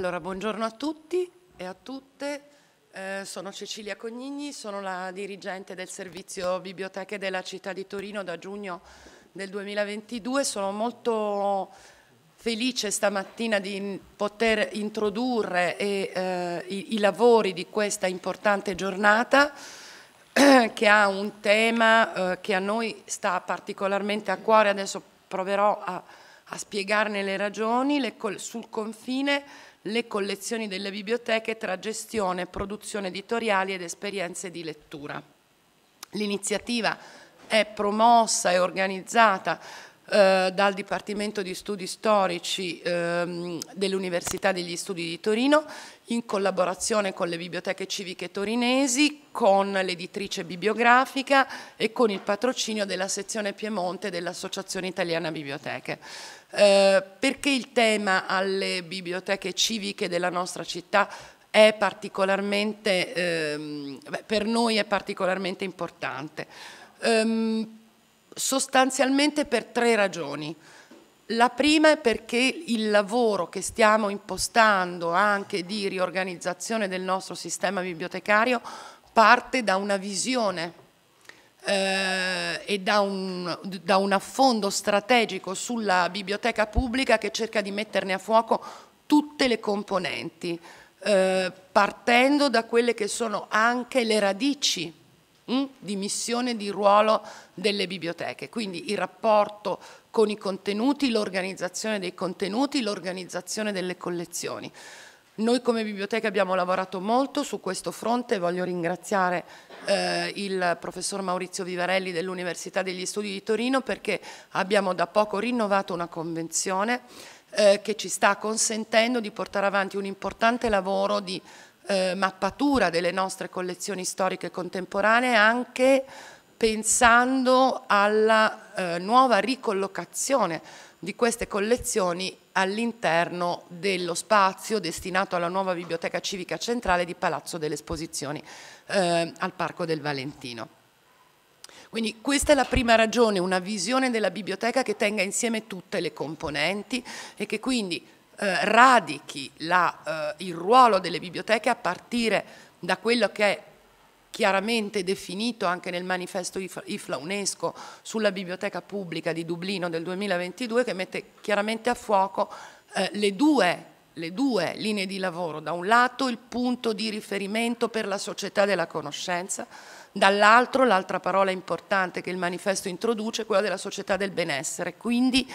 Allora, buongiorno a tutti e a tutte. Eh, sono Cecilia Cognini, sono la dirigente del servizio biblioteche della città di Torino da giugno del 2022. Sono molto felice stamattina di poter introdurre eh, i, i, lavori di questa importante giornata che ha un tema eh, che a noi sta particolarmente a cuore. Adesso proverò a, a spiegarne le ragioni le, sul confine le collezioni delle biblioteche tra gestione, produzione editoriali ed esperienze di lettura. L'iniziativa è promossa e organizzata eh, dal Dipartimento di Studi Storici eh, dell'Università degli Studi di Torino in collaborazione con le biblioteche civiche torinesi, con l'editrice bibliografica e con il patrocinio della sezione Piemonte dell'Associazione Italiana Biblioteche. Eh, perché il tema alle biblioteche civiche della nostra città è particolarmente, ehm, per noi è particolarmente importante? Um, sostanzialmente per tre ragioni. La prima è perché il lavoro che stiamo impostando anche di riorganizzazione del nostro sistema bibliotecario parte da una visione eh, e da un, da un affondo strategico sulla biblioteca pubblica che cerca di metterne a fuoco tutte le componenti, eh, partendo da quelle che sono anche le radici di missione, e di ruolo delle biblioteche, quindi il rapporto con i contenuti, l'organizzazione dei contenuti, l'organizzazione delle collezioni. Noi come biblioteca abbiamo lavorato molto su questo fronte, voglio ringraziare eh, il professor Maurizio Vivarelli dell'Università degli Studi di Torino perché abbiamo da poco rinnovato una convenzione eh, che ci sta consentendo di portare avanti un importante lavoro di eh, mappatura delle nostre collezioni storiche contemporanee anche pensando alla eh, nuova ricollocazione di queste collezioni all'interno dello spazio destinato alla nuova biblioteca civica centrale di Palazzo delle Esposizioni eh, al Parco del Valentino. Quindi questa è la prima ragione, una visione della biblioteca che tenga insieme tutte le componenti e che quindi eh, radichi la, eh, il ruolo delle biblioteche a partire da quello che è chiaramente definito anche nel manifesto IFLA UNESCO sulla biblioteca pubblica di Dublino del 2022 che mette chiaramente a fuoco eh, le due le due linee di lavoro, da un lato il punto di riferimento per la società della conoscenza, dall'altro l'altra parola importante che il manifesto introduce, quella della società del benessere, quindi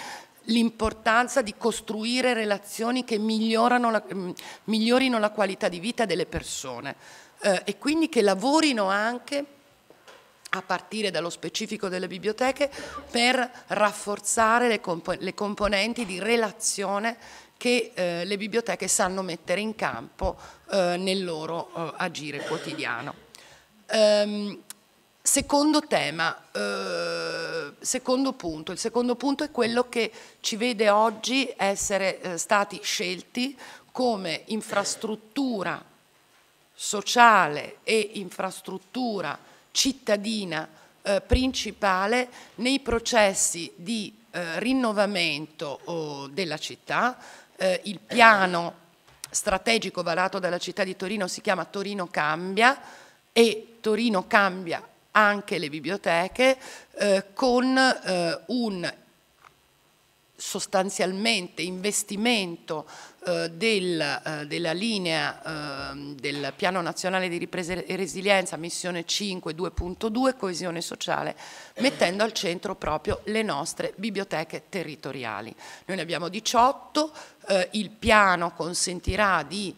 l'importanza di costruire relazioni che la, mm, migliorino la qualità di vita delle persone eh, e quindi che lavorino anche a partire dallo specifico delle biblioteche per rafforzare le, comp le componenti di relazione che eh, le biblioteche sanno mettere in campo eh, nel loro eh, agire quotidiano. Um, Secondo tema, eh, secondo punto, il secondo punto è quello che ci vede oggi essere eh, stati scelti come infrastruttura sociale e infrastruttura cittadina eh, principale nei processi di eh, rinnovamento oh, della città, eh, il piano strategico varato dalla città di Torino si chiama Torino Cambia e Torino Cambia anche le biblioteche eh, con eh, un sostanzialmente investimento eh, del, eh, della linea eh, del Piano Nazionale di Ripresa e Resilienza, missione 5, 2.2, coesione sociale, mettendo al centro proprio le nostre biblioteche territoriali. Noi ne abbiamo 18, eh, il piano consentirà di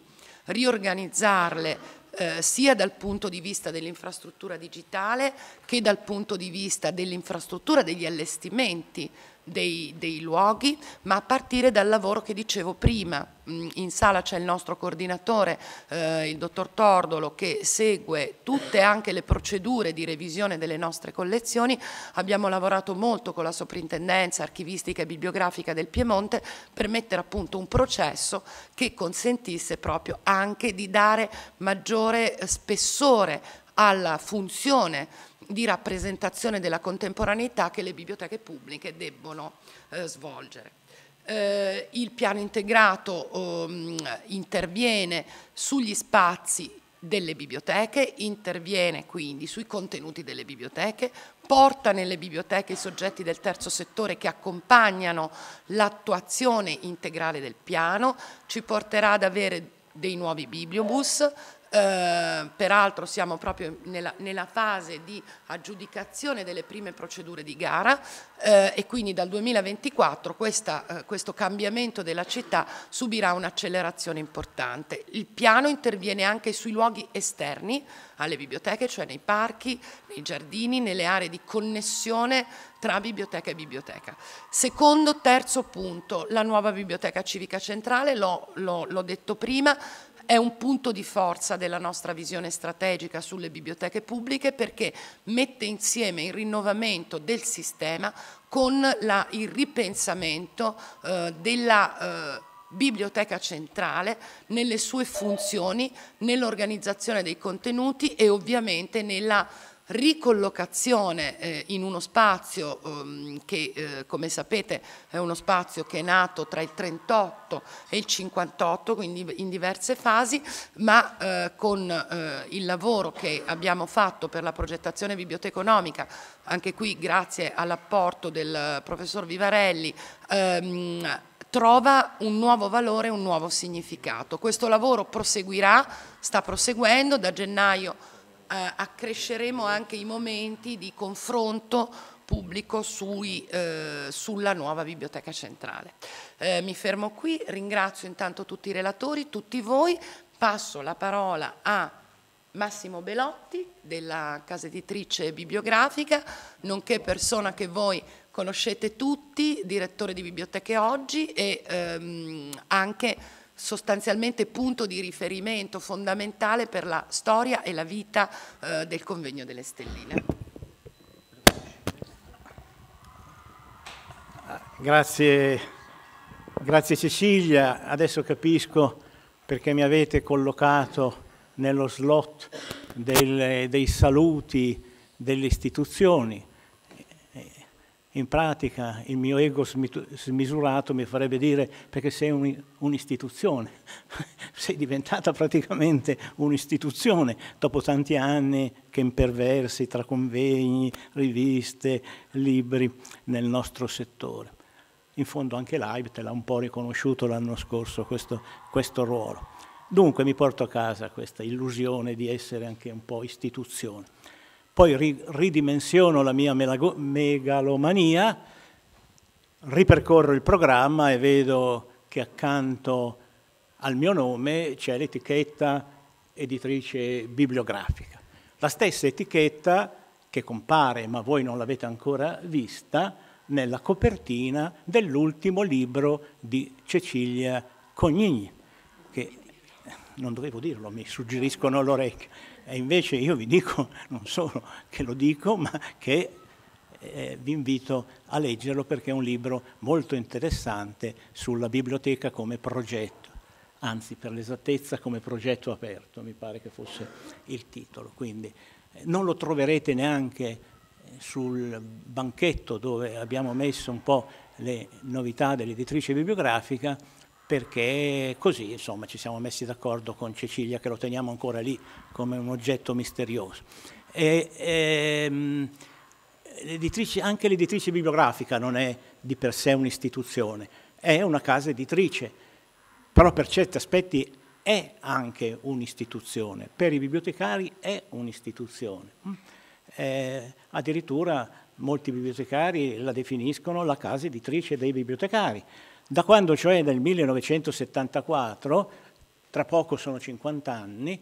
riorganizzarle eh, sia dal punto di vista dell'infrastruttura digitale che dal punto di vista dell'infrastruttura degli allestimenti dei, dei luoghi, ma a partire dal lavoro che dicevo prima, mm, in sala c'è il nostro coordinatore, eh, il dottor Tordolo, che segue tutte anche le procedure di revisione delle nostre collezioni. Abbiamo lavorato molto con la soprintendenza archivistica e bibliografica del Piemonte per mettere appunto un processo che consentisse proprio anche di dare maggiore eh, spessore alla funzione di rappresentazione della contemporaneità che le biblioteche pubbliche debbono eh, svolgere. Eh, il piano integrato ehm, interviene sugli spazi delle biblioteche, interviene quindi sui contenuti delle biblioteche, porta nelle biblioteche i soggetti del terzo settore che accompagnano l'attuazione integrale del piano, ci porterà ad avere dei nuovi bibliobus, eh, peraltro siamo proprio nella, nella, fase di aggiudicazione delle prime procedure di gara eh, e quindi dal 2024 questa, eh, questo cambiamento della città subirà un'accelerazione importante. Il piano interviene anche sui luoghi esterni alle biblioteche, cioè nei parchi, nei giardini, nelle aree di connessione tra biblioteca e biblioteca. Secondo, terzo punto, la nuova biblioteca civica centrale, l'ho detto prima, è un punto di forza della nostra visione strategica sulle biblioteche pubbliche perché mette insieme il rinnovamento del sistema con la, il ripensamento eh, della eh, biblioteca centrale nelle sue funzioni, nell'organizzazione dei contenuti e ovviamente nella ricollocazione eh, in uno spazio ehm, che eh, come sapete è uno spazio che è nato tra il 38 e il 58 quindi in diverse fasi ma eh, con eh, il lavoro che abbiamo fatto per la progettazione biblioteconomica anche qui grazie all'apporto del professor Vivarelli ehm, trova un nuovo valore, un nuovo significato. Questo lavoro proseguirà, sta proseguendo da gennaio eh, accresceremo anche i momenti di confronto pubblico sui, eh, sulla nuova biblioteca centrale. Eh, mi fermo qui, ringrazio intanto tutti i relatori, tutti voi, passo la parola a Massimo Belotti della casa editrice bibliografica, nonché persona che voi conoscete tutti, direttore di Biblioteche Oggi e ehm, anche sostanzialmente punto di riferimento fondamentale per la storia e la vita eh, del Convegno delle Stelline. Grazie, grazie Cecilia, adesso capisco perché mi avete collocato nello slot del, dei saluti delle istituzioni, in pratica il mio ego smisurato mi farebbe dire perché sei un'istituzione, sei diventata praticamente un'istituzione dopo tanti anni che imperversi tra convegni, riviste, libri nel nostro settore. In fondo anche l'AIBT l'ha un po' riconosciuto l'anno scorso questo, questo ruolo. Dunque mi porto a casa questa illusione di essere anche un po' istituzione poi ri ridimensiono la mia megalomania, ripercorro il programma e vedo che accanto al mio nome c'è l'etichetta editrice bibliografica. La stessa etichetta che compare, ma voi non l'avete ancora vista, nella copertina dell'ultimo libro di Cecilia Cognini, che non dovevo dirlo, mi suggeriscono l'orecchio e invece io vi dico, non solo che lo dico, ma che eh, vi invito a leggerlo perché è un libro molto interessante sulla biblioteca come progetto, anzi per l'esattezza come progetto aperto, mi pare che fosse il titolo. Quindi eh, non lo troverete neanche eh, sul banchetto dove abbiamo messo un po' le novità dell'editrice bibliografica, perché così insomma ci siamo messi d'accordo con Cecilia che lo teniamo ancora lì come un oggetto misterioso. E, e, ehm, l'editrice, anche l'editrice bibliografica non è di per sé un'istituzione, è una casa editrice, però per certi aspetti è anche un'istituzione, per i bibliotecari è un'istituzione. Mm. Eh, addirittura molti bibliotecari la definiscono la casa editrice dei bibliotecari, da quando cioè nel 1974, tra poco sono 50 anni,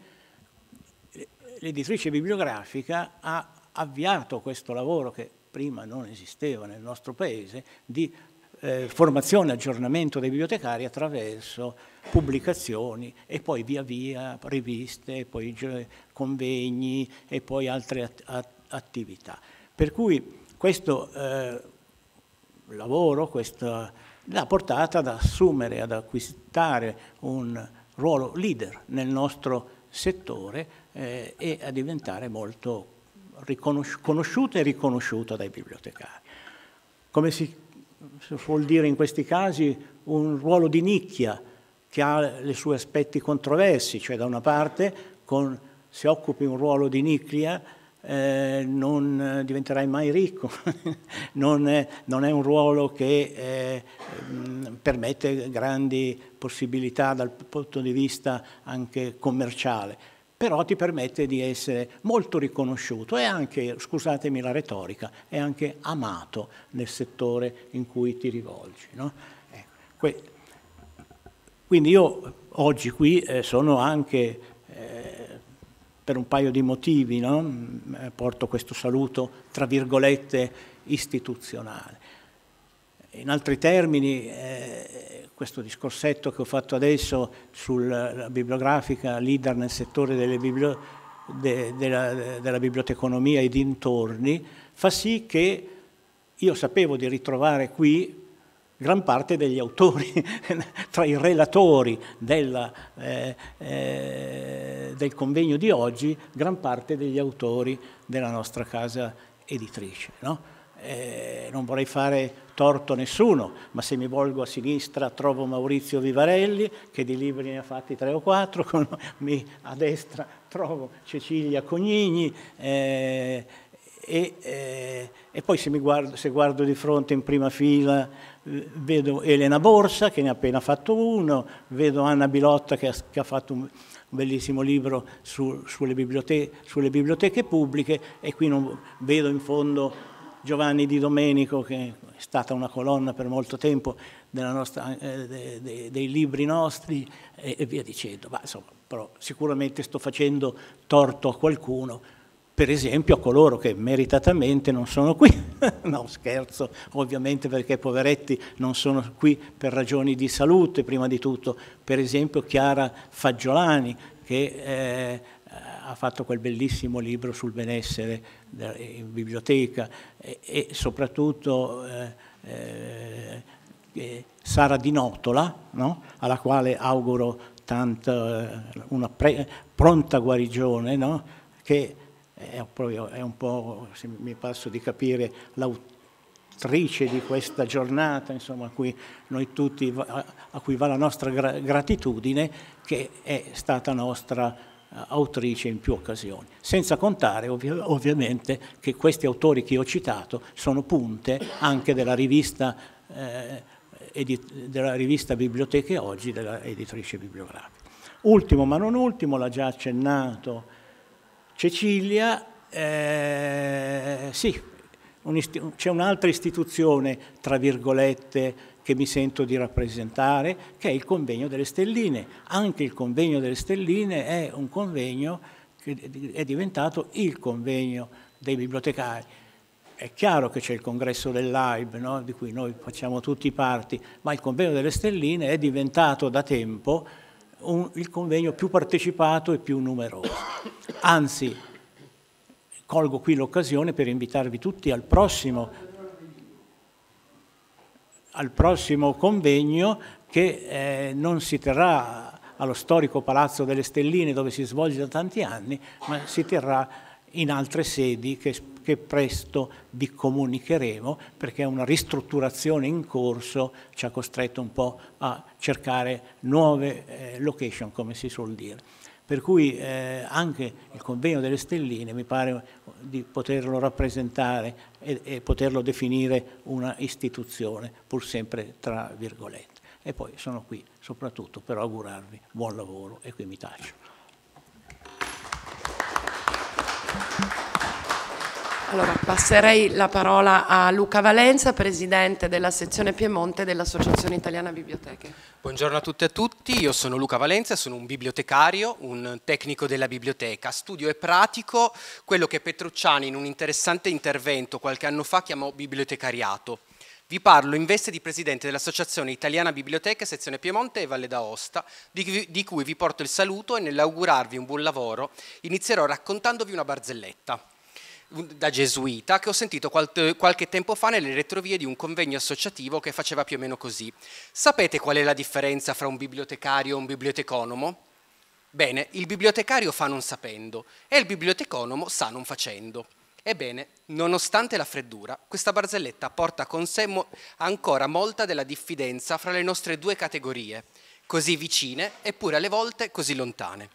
l'editrice bibliografica ha avviato questo lavoro che prima non esisteva nel nostro paese di eh, formazione e aggiornamento dei bibliotecari attraverso pubblicazioni e poi via via riviste, poi convegni e poi altre at at attività. Per cui questo eh, lavoro, questa l'ha portata ad assumere, ad acquistare un ruolo leader nel nostro settore eh, e a diventare molto conosciuta e riconosciuta dai bibliotecari. Come si, si suol dire in questi casi, un ruolo di nicchia che ha i suoi aspetti controversi, cioè da una parte con, se occupi un ruolo di nicchia eh, non diventerai mai ricco, non, è, non, è, un ruolo che eh, permette grandi possibilità dal punto di vista anche commerciale, però ti permette di essere molto riconosciuto e anche, scusatemi la retorica, è anche amato nel settore in cui ti rivolgi. No? Ecco, quindi io oggi qui eh, sono anche... Eh, per un paio di motivi, no? Mm, eh, porto questo saluto, tra virgolette, istituzionale. In altri termini, eh, questo discorsetto che ho fatto adesso sulla bibliografica leader nel settore delle biblioteche, De, della, della, biblioteconomia e dintorni, fa sì che io sapevo di ritrovare qui gran parte degli autori, tra i relatori della, eh, eh, del convegno di oggi gran parte degli autori della nostra casa editrice. No? Eh, non vorrei fare torto a nessuno, ma se mi volgo a sinistra trovo Maurizio Vivarelli, che di libri ne ha fatti tre o quattro, con, mi, a destra trovo Cecilia Cognini, eh, e, eh, e, poi se guardo, se, guardo, di fronte in prima fila eh, vedo Elena Borsa che ne ha appena fatto uno, vedo Anna Bilotta che ha, che ha fatto un, un bellissimo libro su, sulle, biblioteche, sulle, biblioteche, pubbliche e qui non, vedo in fondo Giovanni Di Domenico che è stata una colonna per molto tempo nostra, eh, de, de, dei libri nostri e, e via dicendo, Ma, insomma, però sicuramente sto facendo torto a qualcuno per esempio a coloro che meritatamente non sono qui, no scherzo, ovviamente perché poveretti non sono qui per ragioni di salute prima di tutto, per esempio Chiara Fagiolani che eh, ha fatto quel bellissimo libro sul benessere in biblioteca e, e soprattutto eh, eh, eh, Sara Di Notola, no? alla quale auguro tanto, una pre, pronta guarigione, no? che è, proprio, è un po', se mi passo di capire, l'autrice di questa giornata, insomma, a cui noi tutti, a cui va la nostra gratitudine, che è stata nostra eh, autrice in più occasioni, senza contare ovvi- ovviamente che questi autori che ho citato sono punte anche della rivista, eh, edit- della rivista Biblioteche Oggi, della editrice bibliografica. Ultimo ma non ultimo, l'ha già accennato Cecilia, eh, sì, un c'è un'altra istituzione, tra virgolette, che mi sento di rappresentare, che è il Convegno delle Stelline. Anche il Convegno delle Stelline è un convegno che è diventato il convegno dei bibliotecari. È chiaro che c'è il congresso dell'AIB, no? di cui noi facciamo tutti parte, ma il Convegno delle Stelline è diventato da tempo un, il convegno più partecipato e più numeroso. Anzi, colgo qui l'occasione per invitarvi tutti al prossimo, al prossimo convegno che eh, non si terrà allo storico Palazzo delle Stelline dove si svolge da tanti anni, ma si terrà in altre sedi che che presto vi comunicheremo perché una ristrutturazione in corso ci ha costretto un po' a cercare nuove eh, location, come si suol dire. Per cui eh, anche il convegno delle stelline mi pare di poterlo rappresentare e, e poterlo definire una istituzione, pur sempre tra virgolette. E poi sono qui soprattutto per augurarvi buon lavoro e qui mi taccio. Allora, passerei la parola a Luca Valenza, presidente della sezione Piemonte dell'Associazione Italiana Biblioteche. Buongiorno a tutti e a tutti, io sono Luca Valenza, sono un bibliotecario, un tecnico della biblioteca. Studio e pratico quello che Petrucciani in un interessante intervento qualche anno fa chiamò bibliotecariato. Vi parlo in veste di presidente dell'Associazione Italiana Biblioteche Sezione Piemonte e Valle d'Aosta, di cui vi porto il saluto e nell'augurarvi un buon lavoro inizierò raccontandovi una barzelletta da gesuita che ho sentito qualche tempo fa nelle retrovie di un convegno associativo che faceva più o meno così. Sapete qual è la differenza fra un bibliotecario e un biblioteconomo? Bene, il bibliotecario fa non sapendo e il biblioteconomo sa non facendo. Ebbene, nonostante la freddura, questa barzelletta porta con sé mo ancora molta della diffidenza fra le nostre due categorie, così vicine eppure alle volte così lontane.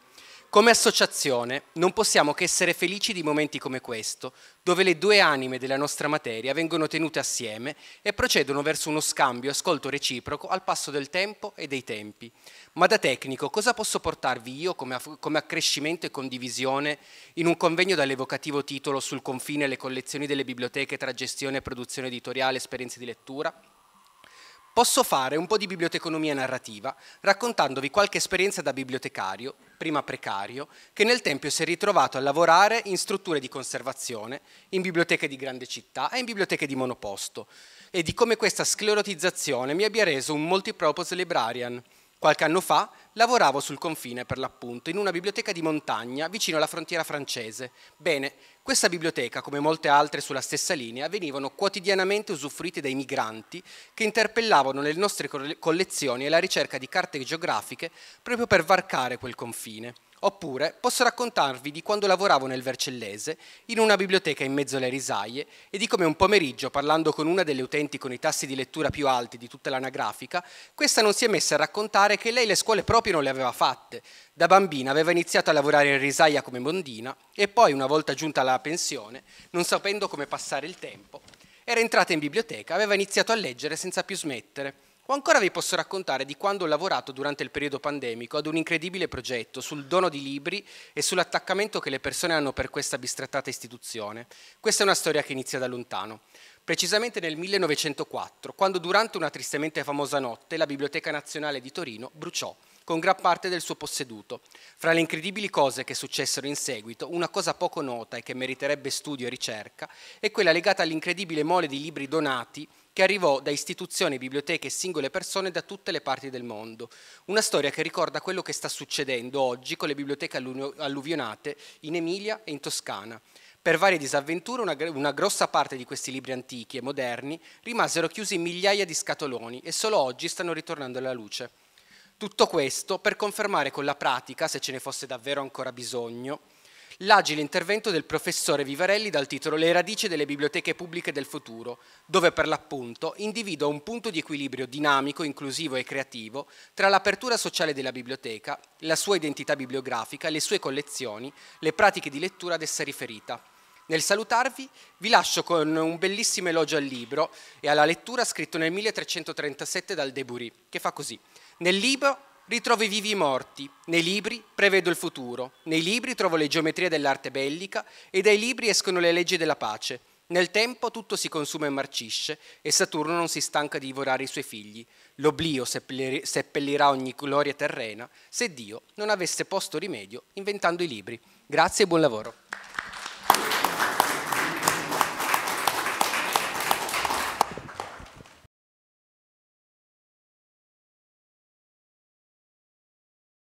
Come associazione non possiamo che essere felici di momenti come questo, dove le due anime della nostra materia vengono tenute assieme e procedono verso uno scambio e ascolto reciproco al passo del tempo e dei tempi. Ma da tecnico cosa posso portarvi io come, come accrescimento e condivisione in un convegno dall'evocativo titolo Sul confine le collezioni delle biblioteche tra gestione e produzione editoriale e esperienze di lettura? Posso fare un po' di biblioteconomia narrativa raccontandovi qualche esperienza da bibliotecario prima precario, che nel Tempio si è ritrovato a lavorare in strutture di conservazione, in biblioteche di grande città e in biblioteche di monoposto, e di come questa sclerotizzazione mi abbia reso un multipurpose librarian. Qualche anno fa lavoravo sul confine, per l'appunto, in una biblioteca di montagna vicino alla frontiera francese. Bene, questa biblioteca, come molte altre sulla stessa linea, venivano quotidianamente usufruite dai migranti che interpellavano le nostre collezioni alla ricerca di carte geografiche proprio per varcare quel confine. Oppure posso raccontarvi di quando lavoravo nel Vercellese, in una biblioteca in mezzo alle risaie, e di come un pomeriggio, parlando con una delle utenti con i tassi di lettura più alti di tutta l'anagrafica, questa non si è messa a raccontare che lei le scuole proprio non le aveva fatte. Da bambina aveva iniziato a lavorare in risaia come mondina e poi, una volta giunta alla pensione, non sapendo come passare il tempo, era entrata in biblioteca, aveva iniziato a leggere senza più smettere o ancora vi posso raccontare di quando ho lavorato durante il periodo pandemico ad un incredibile progetto sul dono di libri e sull'attaccamento che le persone hanno per questa bistrattata istituzione. Questa è una storia che inizia da lontano. Precisamente nel 1904, quando durante una tristemente famosa notte la Biblioteca Nazionale di Torino bruciò con gran parte del suo posseduto. Fra le incredibili cose che successero in seguito, una cosa poco nota e che meriterebbe studio e ricerca è quella legata all'incredibile mole di libri donati che arrivò da istituzioni, biblioteche e singole persone da tutte le parti del mondo. Una storia che ricorda quello che sta succedendo oggi con le biblioteche alluvionate in Emilia e in Toscana. Per varie disavventure una, una, grossa parte di questi libri antichi e moderni rimasero chiusi in migliaia di scatoloni e solo oggi stanno ritornando alla luce. Tutto questo per confermare con la pratica, se ce ne fosse davvero ancora bisogno, l'agile intervento del professore Vivarelli dal titolo Le radici delle biblioteche pubbliche del futuro, dove per l'appunto individua un punto di equilibrio dinamico, inclusivo e creativo tra l'apertura sociale della biblioteca, la sua identità bibliografica, le sue collezioni, le pratiche di lettura ad essa riferita. Nel salutarvi vi lascio con un bellissimo elogio al libro e alla lettura scritto nel 1337 dal Debury, che fa così. Nel libro ritrovo i vivi i morti, nei libri prevedo il futuro, nei libri trovo le geometrie dell'arte bellica e dai libri escono le leggi della pace. Nel tempo tutto si consuma e marcisce e Saturno non si stanca di divorare i suoi figli. L'oblio seppellirà ogni gloria terrena se Dio non avesse posto rimedio inventando i libri. Grazie e buon lavoro.